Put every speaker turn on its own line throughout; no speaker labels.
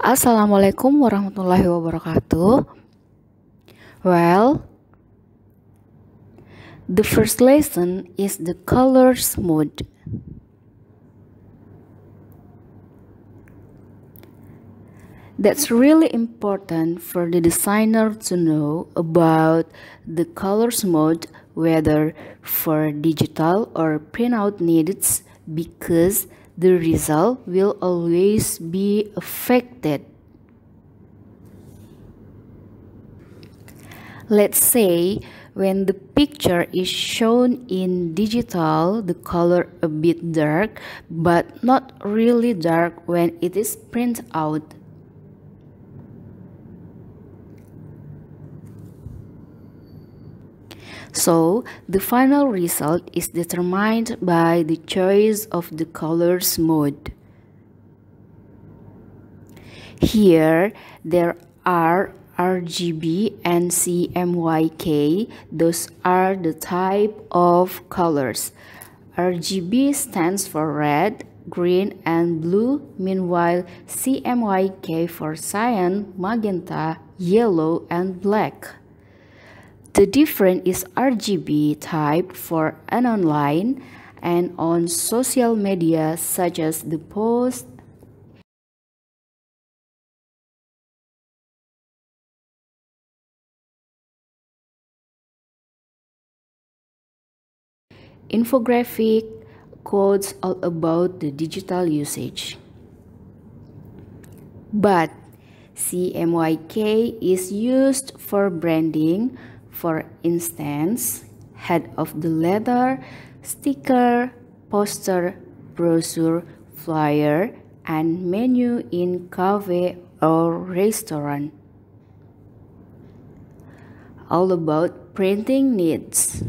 Assalamualaikum warahmatullahi wabarakatuh. Well, the first lesson is the colors mode. That's really important for the designer to know about the colors mode whether for digital or printout needs because the result will always be affected. Let's say when the picture is shown in digital, the color a bit dark, but not really dark when it is printed out. So, the final result is determined by the choice of the color's mode. Here, there are RGB and CMYK. Those are the type of colors. RGB stands for red, green, and blue. Meanwhile, CMYK for cyan, magenta, yellow, and black. The difference is RGB type for an online and on social media such as the post, infographic, quotes all about the digital usage. But CMYK is used for branding for instance, head of the letter, sticker, poster, brochure, flyer, and menu in cafe or restaurant. All about printing needs.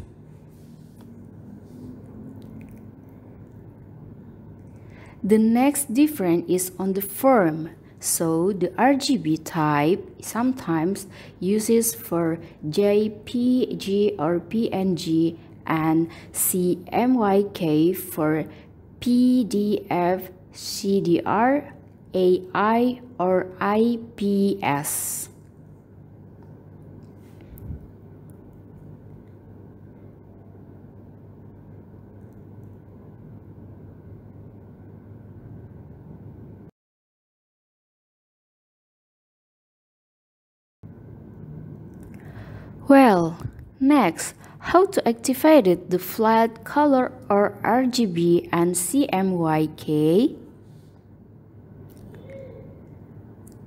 The next difference is on the form. So the RGB type sometimes uses for JPG or PNG and CMYK for PDF, CDR, AI or IPS. Well, next, how to activate the flat color or RGB and CMYK?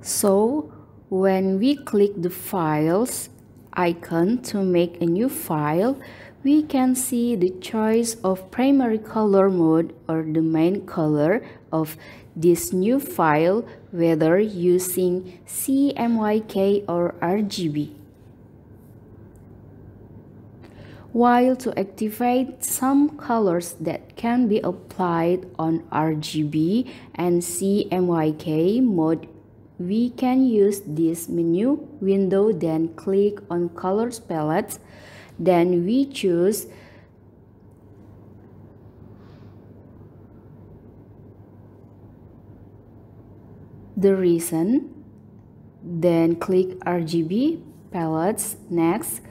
So, when we click the files icon to make a new file, we can see the choice of primary color mode or the main color of this new file whether using CMYK or RGB. while to activate some colors that can be applied on RGB and CMYK mode, we can use this menu window then click on colors palette. Then we choose the reason, then click RGB palettes, next,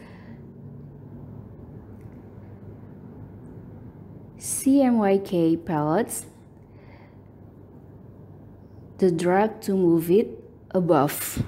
CMYK palettes, the drag to move it above.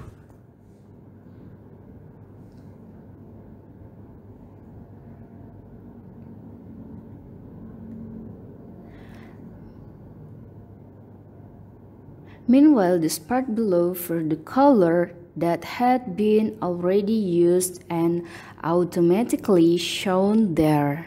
Meanwhile, this part below for the color that had been already used and automatically shown there.